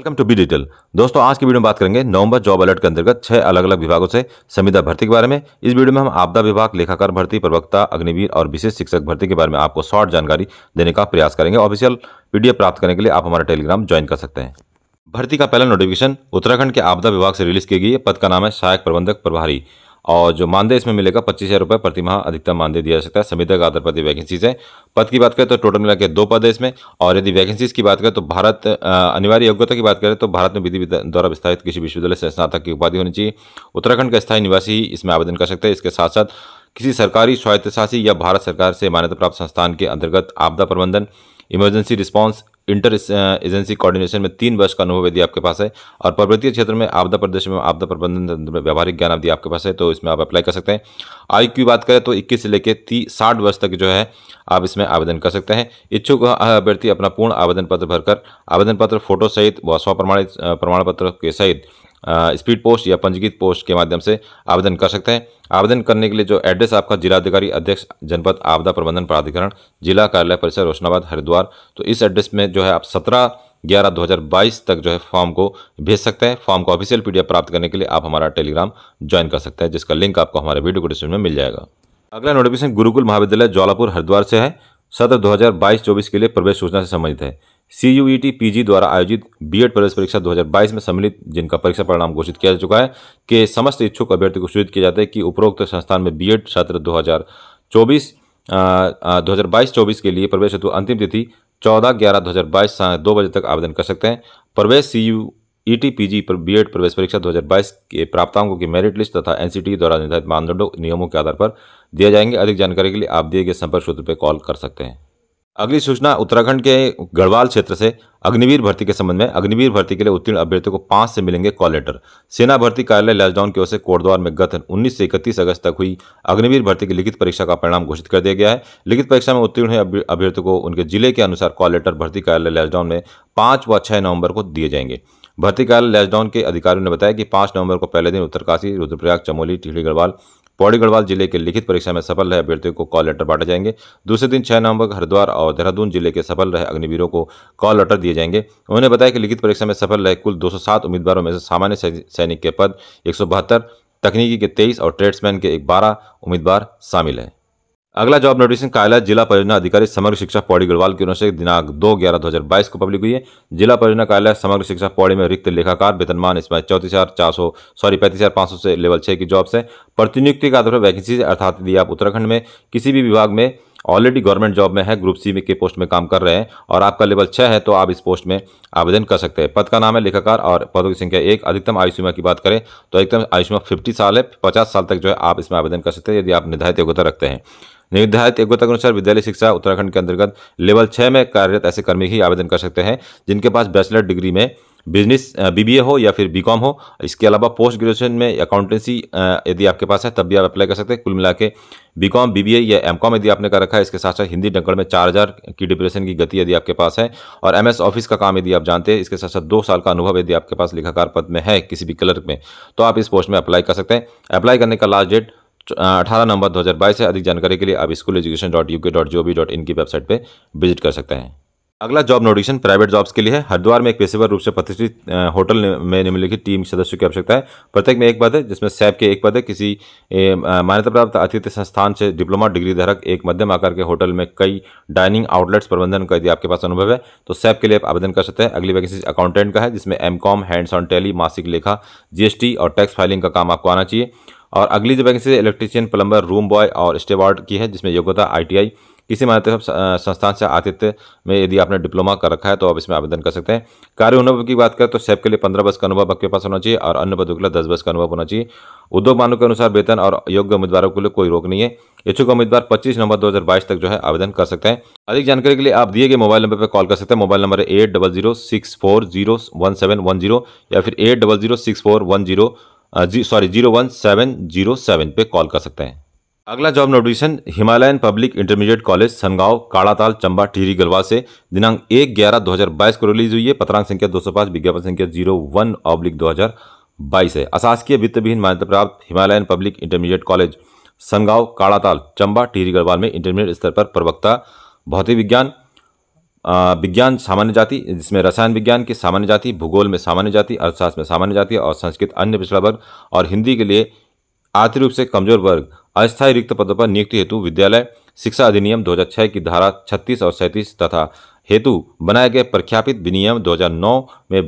welcome to be detail दोस्तों आज की वीडियो में बात करेंगे नवंबर जॉब अलर्ट के अंतर्गत छह अलग अलग विभागों से संविदा भर्ती के बारे में इस वीडियो में हम आपदा विभाग लेखाकार भर्ती प्रवक्ता अग्निवीर और विशेष शिक्षक भर्ती के बारे में आपको शॉर्ट जानकारी देने का प्रयास करेंगे ऑफिशियल पीडीएफ प्राप्त करने के लिए आप हमारा टेलीग्राम ज्वाइन कर सकते हैं भर्ती का पहला नोटिफिकेशन उत्तराखंड के आपदा विभाग से रिलीज की गई है पद का नाम है सहायक प्रबंधक प्रभारी और जो मानदेय इसमें मिलेगा पच्चीस हज़ार रुपये प्रतिमाह अधिकतम मानदेय दिया जा सकता है संविधा के आधार पर वैकेंसीज है पद की बात करें तो टोटल मिला के दो पद है इसमें और यदि वैकेंसीज की बात करें तो भारत अनिवार्य योग्यता की बात करें तो भारत में विधि द्वारा विस्थापित किसी विश्वविद्यालय से स्नातक की उपाधि होनी चाहिए उत्तराखंड का स्थायी निवासी ही इसमें आवेदन कर सकते हैं इसके साथ साथ किसी सरकारी स्वायत्तशासी या भारत सरकार से मान्यता प्राप्त संस्थान के अंतर्गत आपदा प्रबंधन emergency response inter agency coordination में तीन वर्ष का अनुभव यदि आपके पास है और पर्वतीय क्षेत्र में आपदा प्रदेश में आपदा प्रबंधन व्यवहारिक व्यावहारिक ज्ञान यदि आपके पास है तो इसमें आप अप्लाई कर सकते हैं आयु की बात करें तो इक्कीस से लेकर तीस साठ वर्ष तक जो है आप इसमें आवेदन कर सकते हैं इच्छुक अभ्यर्थी अपना पूर्ण आवेदन पत्र भरकर आवेदन पत्र फोटो सहित व स्वप्रमाणित प्रमाण पत्र के सहित स्पीड पोस्ट या पंजीकृत पोस्ट के माध्यम से आवेदन कर सकते हैं आवेदन करने के लिए जो एड्रेस आपका जिलाधिकारी अध्यक्ष जनपद आपदा प्रबंधन प्राधिकरण जिला कार्यालय परिसर रोशनाबाद हरिद्वार तो इस एड्रेस में जो है आप सत्रह ग्यारह बाईस तक जो है फॉर्म को भेज सकते हैं फॉर्म को ऑफिशियल पीडीएफ प्राप्त करने के लिए आप हमारा टेलीग्राम ज्वाइन कर सकते हैं जिसका लिंक आपको हमारे वीडियो को डिस्क्रिप्शन में मिल जाएगा अगला नोटिफिकेशन गुरुकुल महाविद्यालय ज्वालापुर हरिद्वार से है सत्र 2022-24 के लिए प्रवेश सूचना से संबंधित है सी यू पीजी द्वारा आयोजित बीएड प्रवेश परीक्षा 2022 में सम्मिलित जिनका परीक्षा परिणाम घोषित किया जा चुका है के समस्त इच्छुक अभ्यर्थी को सूचित किया जाता है कि उपरोक्त संस्थान में बीएड सत्र 2024 2022-24 के लिए प्रवेश हेतु अंतिम तिथि चौदह ग्यारह दो हज़ार बाईस दो बजे तक आवेदन कर सकते हैं प्रवेश सी यू ईटीपीजी e पर बीएड प्रवेश परीक्षा 2022 के प्राप्तांकों की मेरिट लिस्ट तथा एनसीटी e द्वारा निर्धारित मानदंडों नियमों के आधार पर दिए जाएंगे अधिक जानकारी के लिए आप दिए गए संपर्क सूत्र पर कॉल कर सकते हैं अगली सूचना उत्तराखंड के गढ़वाल क्षेत्र से अग्निवीर भर्ती के संबंध में अग्निवीर भर्ती के लिए उत्तीर्ण अभ्यर्थियों को पांच से मिलेंगे कॉल लेटर सेना भर्ती कार्यालय लॉकडाउन की ओर से कोटद्वार में गत 19 से 31 अगस्त तक हुई अग्निवीर भर्ती की लिखित परीक्षा का परिणाम घोषित कर दिया गया है लिखित परीक्षा में उत्तीर्ण हुए अभ्यर्थियों को उनके जिले के अनुसार कॉल लेटर भर्ती कार्यालय लॉकडाउन में पाँच व छः नवंबर को दिए जाएंगे भर्ती काल लैसडाउन के अधिकारियों ने बताया कि पांच नवंबर को पहले दिन उत्तरकाशी रुद्रप्रयाग चमोली टिहरी गढ़वाल पौड़ी गढ़वाल जिले के लिखित परीक्षा में सफल रहे अभ्यर्थियों को कॉल लेटर बांटे जाएंगे दूसरे दिन छह नवंबर को हरिद्वार और देहरादून जिले के सफल रहे अग्निवीरों को कॉल लेटर दिए जाएंगे उन्होंने बताया कि लिखित परीक्षा में सफल रहे कुल 207 उम्मीदवारों में से सामान्य सैनिक के पद एक तकनीकी के तेईस और ट्रेड्समैन के एक बारह उम्मीदवार शामिल हैं अगला जॉब नोटिफिकेशन कार्यालय जिला परियोजना अधिकारी समग्र शिक्षा पौड़ी गढ़वाल की से दिनांक दो ग्यारह दो हज़ार बाईस को पब्लिक हुई है जिला परियोजना कार्यालय समग्र शिक्षा पौड़ी में रिक्त लेखाकार वेतनमान इसमें चौंतीस हज़ार चार सौ सॉरी पैंतीस हज़ार पांच सौ से लेवल छह की जॉब्स है प्रतिनियुक्ति का आधार पर वैकेंसी अर्थात यदि आप उत्तराखंड में किसी भी विभाग में ऑलरेडी गवर्नमेंट जॉब में है ग्रुप सी में के पोस्ट में काम कर रहे हैं और आपका लेवल छः है तो आप इस पोस्ट में आवेदन कर सकते हैं पद का नाम है लेखाकार और पदों की संख्या एक अधिकतम आयु सीमा की बात करें तो अधिकतम आयु सीमा फिफ्टी साल है पचास साल तक जो है आप इसमें आवेदन कर सकते हैं यदि आप निर्धारित योग्यता रखते हैं निर्धारित योग्यता के अनुसार विद्यालय शिक्षा उत्तराखंड के अंतर्गत लेवल छः में कार्यरत ऐसे कर्मी ही आवेदन कर सकते हैं जिनके पास बैचलर डिग्री में बिजनेस बीबीए uh, हो या फिर बीकॉम हो इसके अलावा पोस्ट ग्रेजुएशन में अकाउंटेंसी uh, यदि आपके पास है तब भी आप अप्लाई कर सकते हैं कुल मिला के B com B B A या एम कॉम यदि आपने कर रखा है इसके साथ साथ हिंदी डंकड़ में चार हज़ार की डिप्रेशन की गति यदि आपके पास है और एम एस ऑफिस का काम यदि आप जानते हैं इसके साथ साथ दो साल का अनुभव यदि आपके पास लिखाकार पद में है किसी भी क्लर्क में तो आप इस पोस्ट में अप्लाई कर सकते हैं अप्लाई करने का लास्ट डेट uh, अठारह नवंबर 2022 से अधिक जानकारी के लिए आप school education dot U K dot G O V dot की वेबसाइट पर विजिट कर सकते हैं अगला जॉब नोटिफिकेशन प्राइवेट जॉब्स के लिए है हरिद्वार में एक पेशेवर रूप से प्रतिष्ठित होटल में निम्नलिखित टीम सदस्यों की आवश्यकता है प्रत्येक में एक पद है जिसमें सैप के एक पद है किसी मान्यता प्राप्त अतिथि संस्थान से डिप्लोमा डिग्री धारक एक मध्यम आकार के होटल में कई डाइनिंग आउटलेट्स प्रबंधन का यदि आपके पास अनुभव है तो सैप के लिए आप आवेदन कर सकते हैं अगली वैकेंसी अकाउंटेंट का है जिसमें M com hands on Tally मासिक लेखा जीएसटी और टैक्स फाइलिंग का काम आपको आना चाहिए और अगली जो vacancy electrician plumber room boy और स्टेवार्ड की है जिसमें योग्यता आई इसी मानते संस्थान से आतिथ्य में यदि आपने डिप्लोमा कर रखा है तो आप इसमें आवेदन कर सकते हैं कार्य अनुभव की बात करें तो सेब के लिए पंद्रह वर्ष का अनुभव आपके पास होना चाहिए और अन्य पदों के लिए दस वर्ष का अनुभव होना चाहिए उद्योग मानों के अनुसार वेतन और योग्य उम्मीदवारों के लिए कोई रोक नहीं है इच्छुक उम्मीदवार पच्चीस नवंबर दो तक जो है आवेदन कर सकते हैं अधिक जानकारी के लिए आप दिए गए मोबाइल नंबर पर कॉल कर सकते हैं मोबाइल नंबर है eight double zero six four zero one seven one zero या फिर eight double zero six four one zero sorry zero one seven zero seven पर कॉल कर सकते हैं अगला job notification Himalayan public intermediate college Sangaon Kadatal Chamba Tehri Garhwal से दिनांक एक ग्यारह दो हज़ार बाईस को रिलीज हुई है पत्रांक संख्या दो सौ पाँच विज्ञापन संख्या जीरो वन ऑब्लिक दो हज़ार बाईस है अशासकीय वित्त विहीन मान्यता प्राप्त Himalayan public intermediate college Sangaon Kadatal Chamba Tehri Garhwal में इंटरमीडिएट स्तर पर प्रवक्ता भौतिक विज्ञान विज्ञान सामान्य जाति जिसमें रसायन विज्ञान की सामान्य जाति भूगोल में सामान्य जाति अर्थशास्त्र में सामान्य जाति और संस्कृत अन्य पिछड़ा वर्ग और हिंदी के लिए आर्थिक रूप से कमजोर वर्ग अस्थायी रिक्त पदों पर नियुक्ति हेतु विद्यालय शिक्षा अधिनियम 2006 की धारा 36 और सैंतीस तथा हेतु बनाए गए प्रख्यापित विनियम 2009 में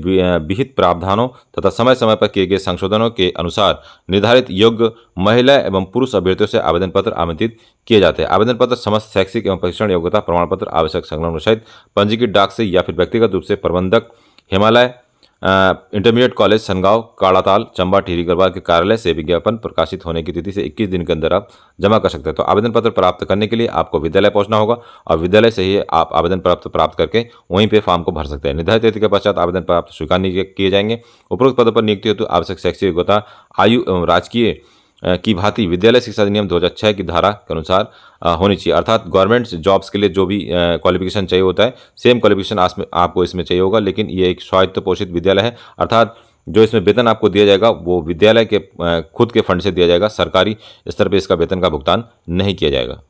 विहित प्रावधानों तथा समय समय पर किए गए संशोधनों के अनुसार निर्धारित योग्य महिला एवं पुरुष अभ्यर्थियों से आवेदन पत्र आमंत्रित किए जाते हैं आवेदन पत्र समस्त शैक्षिक एवं प्रशिक्षण योग्यता प्रमाण पत्र आवश्यक संलग्न सहित पंजीकृत डाक से या फिर व्यक्तिगत रूप से प्रबंधक हिमालय इंटरमीडिएट कॉलेज सनगांव काड़ाताल चंबा टिहरी गढ़वाल के कार्यालय से विज्ञापन प्रकाशित होने की तिथि से 21 दिन के अंदर आप जमा कर सकते हैं तो आवेदन पत्र प्राप्त करने के लिए आपको विद्यालय पहुंचना होगा और विद्यालय से ही आप आवेदन पत्र प्राप्त करके वहीं पर फॉर्म को भर सकते हैं निर्धारित तिथि के पश्चात आवेदन प्राप्त स्वीकार किए जाएंगे उपरोक्त पद पर नियुक्ति हेतु आवश्यक शैक्षिक योग्यता आयु एवं राजकीय की भांति विद्यालय शिक्षा अधिनियम दो की धारा के अनुसार होनी चाहिए अर्थात गवर्नमेंट जॉब्स के लिए जो भी क्वालिफिकेशन चाहिए होता है सेम क्वालिफिकेशन आपको इसमें चाहिए होगा लेकिन ये एक स्वायत्त पोषित विद्यालय है अर्थात जो इसमें वेतन आपको दिया जाएगा वो विद्यालय के खुद के फंड से दिया जाएगा सरकारी स्तर पर इसका वेतन का भुगतान नहीं किया जाएगा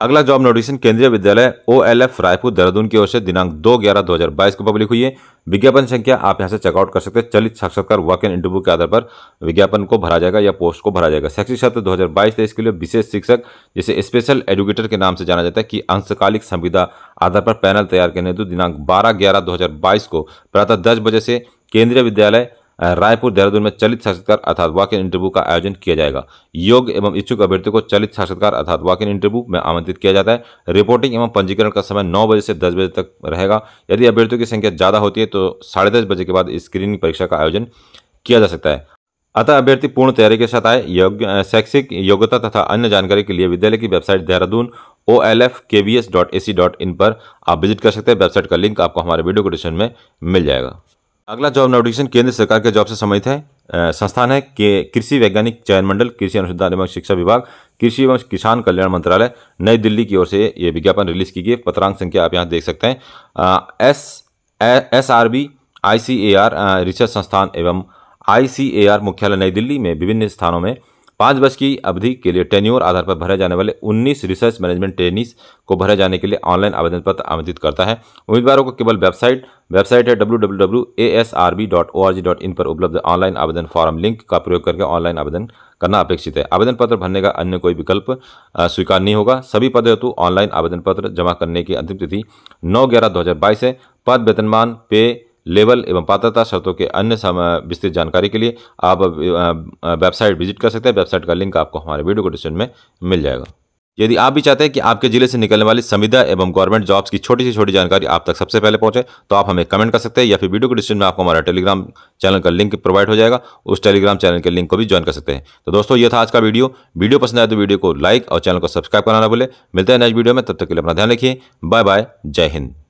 अगला job notification Kendriya Vidyalaya O L F Raipur Dehradun की ओर से दिनांक दो ग्यारह दो हजार बाईस को पब्लिक हुई है विज्ञापन संख्या आप यहां से चेकआउट कर सकते हैं चलित साक्षात्कार वर्क एंड इंटरव्यू के आधार पर विज्ञापन को भरा जाएगा या पोस्ट को भरा जाएगा शैक्षिक सत्र दो हजार बाईस तेईस के लिए विशेष शिक्षक जिसे स्पेशल एजुकेटर के नाम से जाना जाता है कि अंशकालिक संविदा आधार पर पैनल तैयार करने हेतु दिनांक बारह ग्यारह दो हजार बाईस को प्रातः दस बजे से केंद्रीय विद्यालय रायपुर देहरादून में चलित साक्षात्कार अर्थात वॉक इन इंटरव्यू का आयोजन किया जाएगा योग्य एवं इच्छुक अभ्यर्थियों को चलित साक्षात्कार अर्थात वॉक इन इंटरव्यू में आमंत्रित किया जाता है रिपोर्टिंग एवं पंजीकरण का समय नौ बजे से दस बजे तक रहेगा यदि अभ्यर्थियों की संख्या ज़्यादा होती है तो साढ़े बजे के बाद स्क्रीनिंग परीक्षा का आयोजन किया जा सकता है अतः अभ्यर्थी पूर्ण तैयारी के साथ आए योग्य शैक्षिक योग्यता तथा अन्य जानकारी के लिए विद्यालय की website Dehradun O L F K V S dot A C dot in पर आप विजिट कर सकते हैं वेबसाइट का लिंक आपको हमारे वीडियो को डिस्क्रिप्शन में मिल जाएगा अगला जॉब नोटिफिकेशन केंद्र सरकार के जॉब से संबंधित है संस्थान है के कृषि वैज्ञानिक चयन मंडल कृषि अनुसंधान एवं शिक्षा विभाग कृषि एवं किसान कल्याण मंत्रालय नई दिल्ली की ओर से ये विज्ञापन रिलीज की गई पत्रांक संख्या आप यहाँ देख सकते हैं S S R B I C A R research संस्थान एवं आई सी ए आर मुख्यालय नई दिल्ली में विभिन्न स्थानों में पाँच वर्ष की अवधि के लिए टेन्योर आधार पर भरे जाने वाले 19 रिसर्च मैनेजमेंट ट्रेनिस को भरे जाने के लिए ऑनलाइन आवेदन पत्र आमंत्रित करता है उम्मीदवारों को केवल वेबसाइट वेबसाइट है डब्ल्यू पर उपलब्ध ऑनलाइन आवेदन फॉर्म लिंक का प्रयोग करके ऑनलाइन आवेदन करना अपेक्षित है आवेदन पत्र भरने का अन्य कोई विकल्प स्वीकार नहीं होगा सभी पद हेतु ऑनलाइन आवेदन पत्र जमा करने की अंतिम तिथि नौ ग्यारह दो है पद वेतनमान पे लेवल एवं पात्रता शर्तों के अन्य विस्तृत जानकारी के लिए आप वेबसाइट विजिट कर सकते हैं वेबसाइट का लिंक आपको हमारे वीडियो को डिस्क्रिप्शन में मिल जाएगा यदि आप भी चाहते हैं कि आपके जिले से निकलने वाली संविदा एवं गवर्नमेंट जॉब्स की छोटी से छोटी जानकारी आप तक सबसे पहले पहुंचे तो आप हमें कमेंट कर सकते हैं या फिर वीडियो को डिस्क्रिप्शन में आपको हमारा टेलीग्राम चैनल का लिंक प्रोवाइड हो जाएगा उस टेलीग्राम चैनल के लिंक को भी ज्वाइन कर सकते हैं तो दोस्तों यह था आज का वीडियो वीडियो पसंद आए तो वीडियो को लाइक और चैनल को सब्सक्राइब करना ना भूलें मिलते हैं नेक्स्ट वीडियो में तब तक के लिए अपना ध्यान रखिए बाय बाय जय हिंद